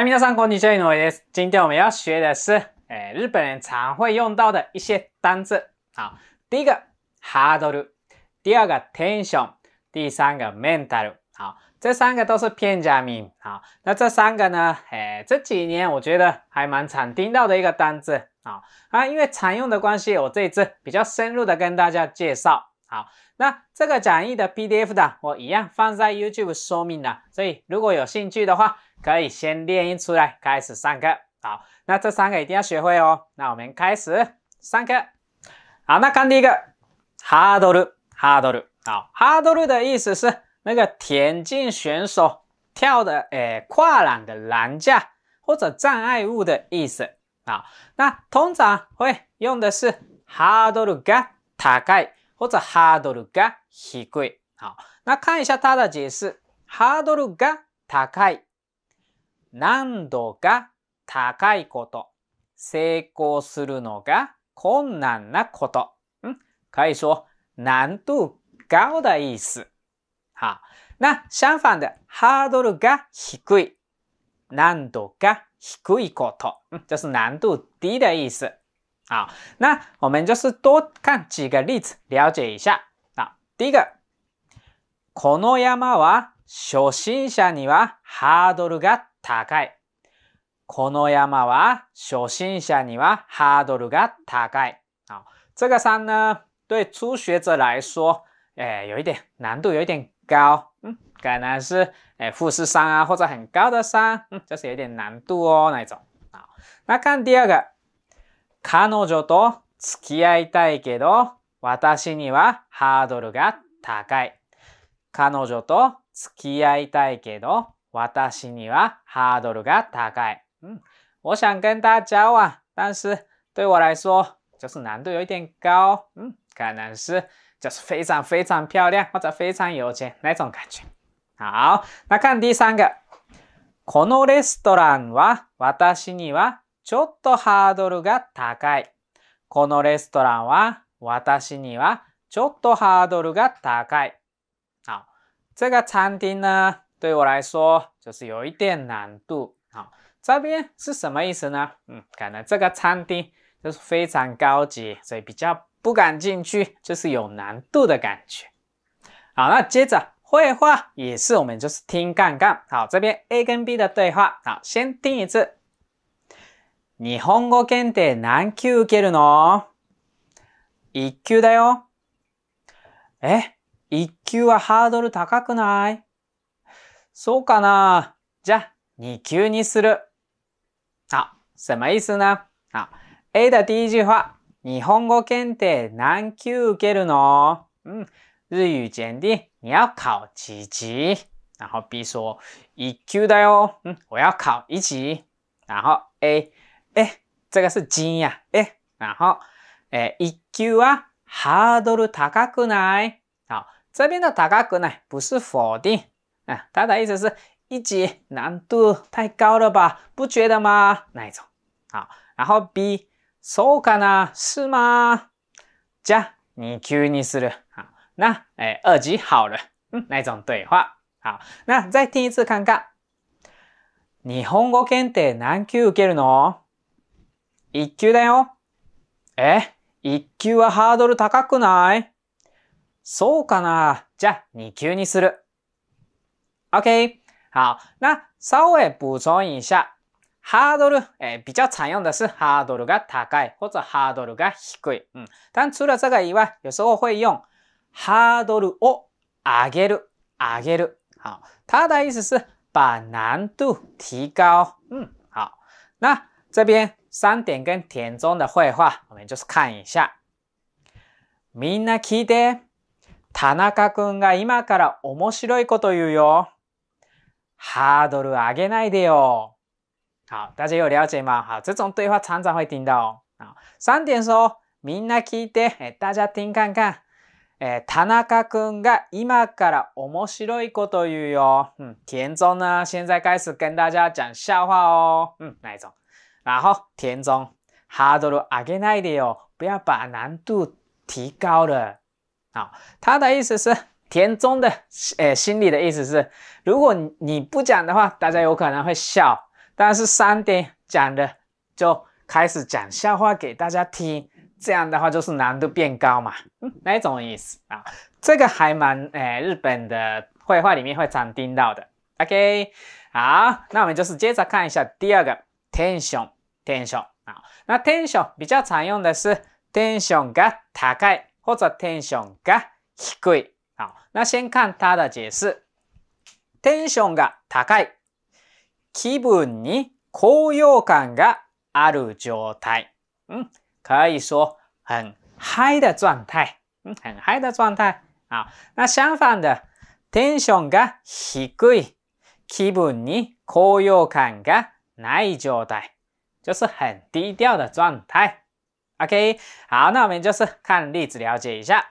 嗨，皆さんこんに e n n y です。今天我们要学的是，诶日本人常会用到的一些单词。好，第一个ハードル，第二个テンション，第三个メンタル。好，这三个都是片假名。好，那这三个呢，诶，这几年我觉得还蛮常听到的一个单词。啊，啊，因为常用的关系，我这一次比较深入的跟大家介绍。好，那这个讲义的 PDF 的我一样放在 YouTube 说明了，所以如果有兴趣的话，可以先练一出来开始上课。好，那这三个一定要学会哦。那我们开始上课。好，那看第一个，哈ー鲁哈ハ鲁，好，哈ー鲁的意思是那个田径选手跳的，诶跨栏的栏架或者障碍物的意思。好，那通常会用的是哈ー鲁ルが高い。或者ハードルが低い。好，那看一下它的解释。ハードルが高い。難度が高いこと。成功するのが困難なこと。嗯，可以说难度高的意思。好，那相反的，ハードルが低い。難度が低いこと。嗯，就是难度低的意思。好，那我们就是多看几个例子，了解一下。啊，第一个，この山は初心者にはハードルが高い。この山は初心者にはハードルが高い。啊，这个山呢，对初学者来说，哎，有一点难度，有一点高。嗯，可能是哎富士山啊，或者很高的山，嗯，就是有点难度哦那种。啊，那看第二个。彼女と付き合いたいけど、私にはハードルが高い。彼女と付き合いたいけど、私にはハードルが高い。嗯，我想跟他交往，但是对我来说就是难度有一点高。嗯，可能是就是非常非常漂亮或者非常有钱那种感觉。好，那看第三个，このレストランは私にはちょっとハードルが高い。このレストランは私にはちょっとハードルが高い。好，这个餐厅呢对我来说就是有一点难度。好，这边是什么意思呢？嗯，可能这个餐厅就是非常高级，所以比较不敢进去，就是有难度的感觉。好，那接着绘画也是我们就是听看看。好，这边 A 跟 B 的对话。好，先听一次。日本語検定何級受けるの ?1 級だよ。え、1級はハードル高くないそうかなじゃあ、2級にする。あ、什么意すな。あ、A だ第一は、日本語検定何級受けるのうん。日语検定你要考几级然后 B 说一級だよ。うん、我要考一级。然后 A 诶，这个是金呀，诶，然后，诶，一级啊，ハードル高くない。好，这边的高くない不是否定，啊，它的意思是一级难度太高了吧？不觉得吗？那一种。好，然后 B、そうかな、是吗？じゃ、二級にする。好，那诶，二级好了，嗯，那一种对话。好，那再听一次看看，日本語検定何級受けるの？一級だよ。え一級はハードル高くないそうかな。じゃあ、二級にする。OK。好。那、稍微补充一下。ハードル、えー、比较常用的是ハードルが高い或者ハードルが低い。うん。但除了这个以外、有时候会用ハードルを上げる、上げる。好。す。的意思是把难度提高。ん。好。那、这边三点跟田中的会话，我们就是看一下。みんな聞いて、田中くんが今から面白いこと言うよ。ハードル上げないでよ。好，大家有了解吗？哈这种对话常常会听到。三点说，みんな聞いて、大家听看看。田中君が今から面白いこと言うよ。嗯，田中呢，现在开始跟大家讲笑话哦。嗯，哪一种？然后田中，哈他都阿给奈的哦，不要把难度提高了。啊，他的意思是田中的诶心里的意思是，如果你不讲的话，大家有可能会笑，但是三点讲的就开始讲笑话给大家听，这样的话就是难度变高嘛，那种意思啊？这个还蛮诶，日本的绘画里面会常听到的。OK，好，那我们就是接着看一下第二个。テンション、テンション。那テンション、比较常用的是テンションが高い或者テンションが低い。好，那先看它的解释。テンションが高い。気分に高揚感がある状態。嗯，可以说很嗨的状態。嗯，很嗨的状态。好，那相反的、テンションが低い。気分に高揚感がある。ない状態。就是很低调的状态。OK，好，那我们就是看例子了解一下。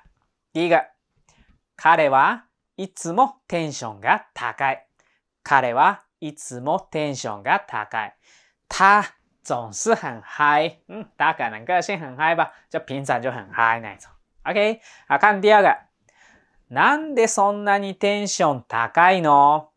第一个，彼はいつもテンションが高い。彼はいつもテンションが高い。他总是很嗨，嗯，他可能个性很嗨吧，就平常就很嗨那种。OK，好看第二个，なんでそんなにテンション高いの？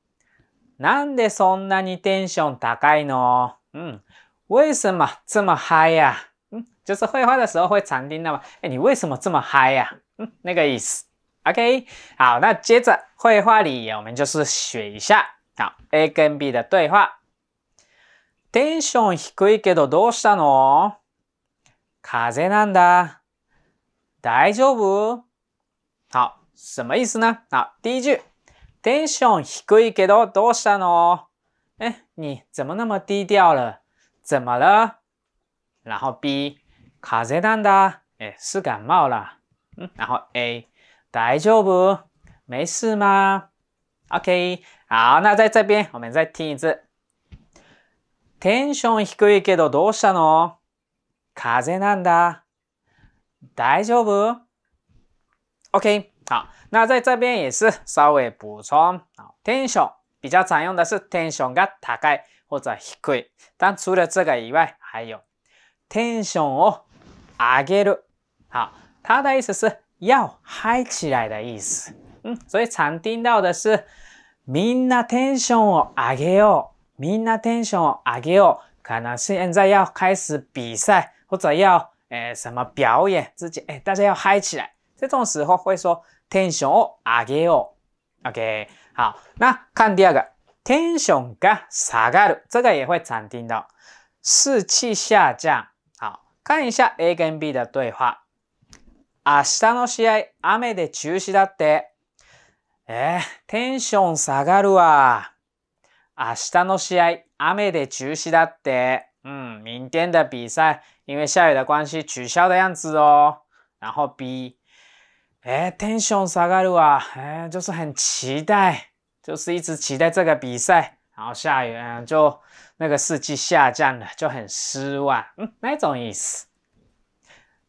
なんでそんなにテンション高いのうん。为什么这么嗨呀、啊？嗯，就是绘画的时候会常听到嘛。え、你为什么这么嗨呀、啊？嗯，那个意思。OK，好，那接着绘画里我们就是学一下好 A 跟 B 的对话。テンション低いけどどうしたの？風邪なんだ。大丈夫？好，什么意思呢？好，第一句。テンション低いけどどうしたのえ、你怎么那么低调了怎么了然后 B、風邪なんだ。え、是感冒了。ん然后 A、大丈夫没事吗 ?OK。好、那在这边、我们再听一次。テンション低いけどどうしたの風邪なんだ。大丈夫 ?OK。好，那在这边也是稍微补充啊。テンション比较常用的是テンションが高い或者低い。但除了这个以外，还有テンションを上げる。好，它的意思是要嗨起来的意思。嗯，所以常听到的是みんなテンションを上げよう、みんなテンションを上げよう。可能现在要开始比赛，或者要哎什么表演之前，哎大家要嗨起来。这种时候会说。テンションを上げよう。OK，好，那看第二个テンションが下がる，这个也会常听到，士气下降。好，看一下 A 跟 B 的对话。明日の試合雨で中止だって。えー、テンション下がるわ。明日の試合雨で中止だって。うん、明天的比赛因为下雨的关系取消的样子哦。然后 B。哎 t e n s i 下个路啊，哎，就是很期待，就是一直期待这个比赛，然后下雨，轮就那个士气下降了，就很失望，嗯，那种意思。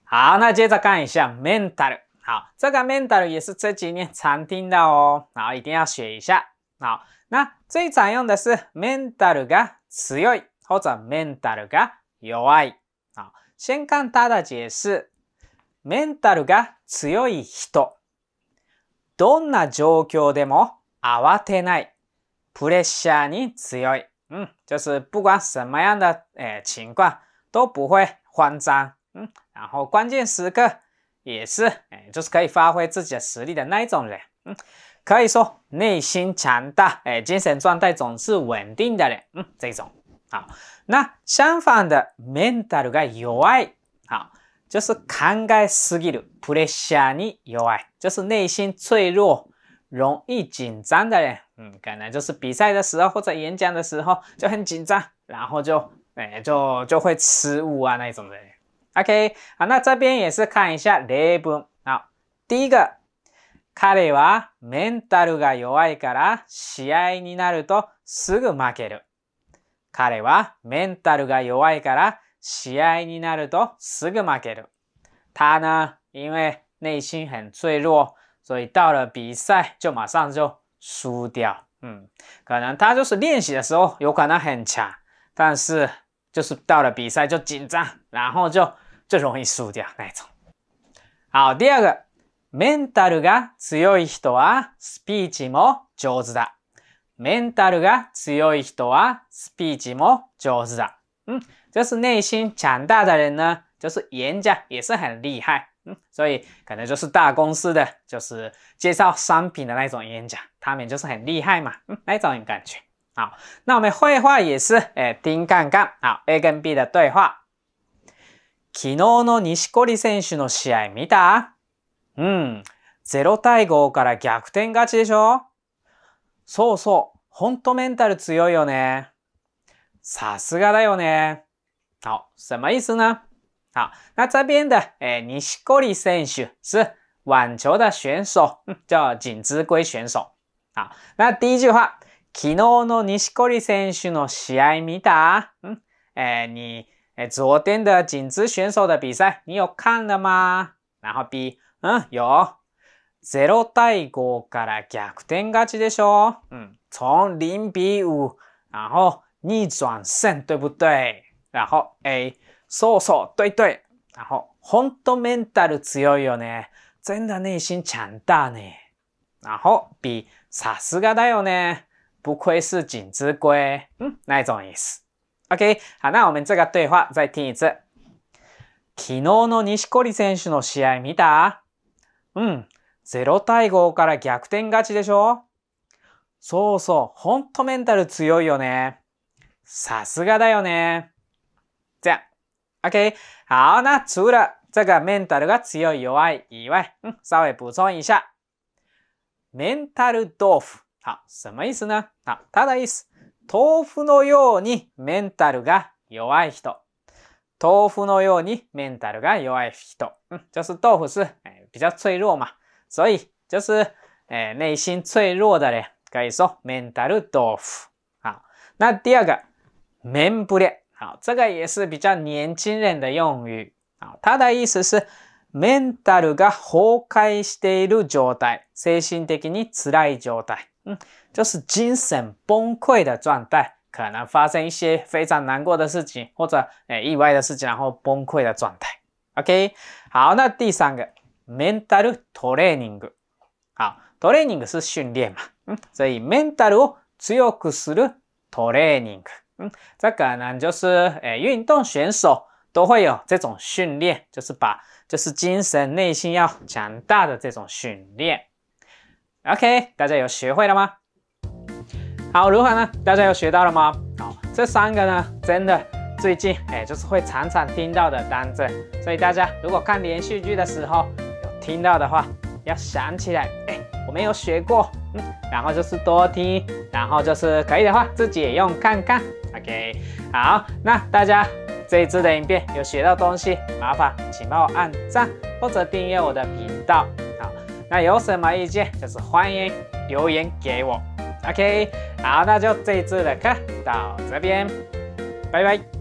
好，那接着看一下 mental，好，这个 mental 也是这几年常听到哦，然后一定要学一下。好，那最常用的是 mental ga c 或者 mental ga y 好，先看它的解释。メンタルが強い人。どんな状況でも慌てない。プレッシャーに強い。うん。就是不管什么样的诶情况都不会慌张。ん。然后关键时刻也是诶，就是可以发挥自己的实力的那一种人。ん。可以说内心强大，诶，精神状態总是稳定的人。ん。这种。好，那相反的，メンタルが弱い。好。就是考えすぎる、プレッシャーに弱い，就是内心脆弱、容易紧张的人。嗯，可能就是比赛的时候或者演讲的时候就很紧张，然后就哎、欸、就就会失误啊那种人。OK，好，那这边也是看一下例文。好，第一个。彼はメンタルが弱いから試合になるとすぐ負ける。彼はメンタルが弱いから試合になるとすぐ負ける。他呢，因为内心很脆弱，所以到了比赛就马上就输掉。嗯，可能他就是练习的时候有可能很强，但是就是到了比赛就紧张，然后就就容易输掉那种。好，第二个，メンタルが強い人はスピーチも上手だ。メンタルが強い人はスピーチも上手だ。嗯。就是内心强大的人呢，就是演家也是很厉害。嗯，所以可能就是大公司的，就是介绍商品的那种演讲，他们就是很厉害嘛，嗯，那种感觉。好，那我们绘画也是，哎，听看看，好，A 跟 B 的对话。昨日の西堀選手の試合見たうん、0対5から逆転勝ちでしょそうそう、ほんとメンタル強いよね。さすがだよね。好，什么意思呢？好，那这边的诶尼西高里选手是网球的选手，叫锦之圭选手。好，那第一句话，昨日の西高里選手の試合見た？嗯，诶，你诶昨天的锦之选手的比赛你有看了吗？然后 B，嗯，有。0対5から逆転勝ちでしょん、从零比五，然后逆转胜，对不对？然后 A，そうそう，对对，然后んとメンタル強いよね。真的内心ちゃんだね。然后 B，さすがだよね，不愧是锦之龟，嗯，那一种意思。OK，好，那我们这个对话再听一次。昨日の西堀選手の試合見たうん。0対5から逆転勝ちでしょそうそう。ほんとメンタル強いよね。さすがだよね。OK，好，那除了这个 mental が強い弱い以外，嗯，稍微补充一下，mental 豆腐，好，什么意思呢？好，它的意思，豆腐のように mental が弱い人，豆腐のように mental が弱い人，嗯，就是豆腐是哎比较脆弱嘛，所以就是哎内心脆弱的人可以说 mental 豆腐。好，那第二个 m e m b r 好，这个也是比较年轻人的用语啊。它的意思是メンタルが崩壊している状態，精神的に辛い状態，嗯，就是精神崩溃的状态，可能发生一些非常难过的事情或者诶意外的事情，然后崩溃的状态。OK，好，那第三个メンタルトレーニング，好，トレーニング是训练嘛，嗯，所以メンタルを強くするトレーニング。嗯，这个呢，就是诶，运动选手都会有这种训练，就是把就是精神内心要强大的这种训练。OK，大家有学会了吗？好，如何呢？大家有学到了吗？好，这三个呢，真的最近哎，就是会常常听到的单词，所以大家如果看连续剧的时候有听到的话，要想起来，哎，我没有学过。嗯，然后就是多听，然后就是可以的话自己也用看看。OK，好，那大家这一次的影片有学到东西，麻烦请帮我按赞或者订阅我的频道。好，那有什么意见就是欢迎留言给我。OK，好，那就这一次的课到这边，拜拜。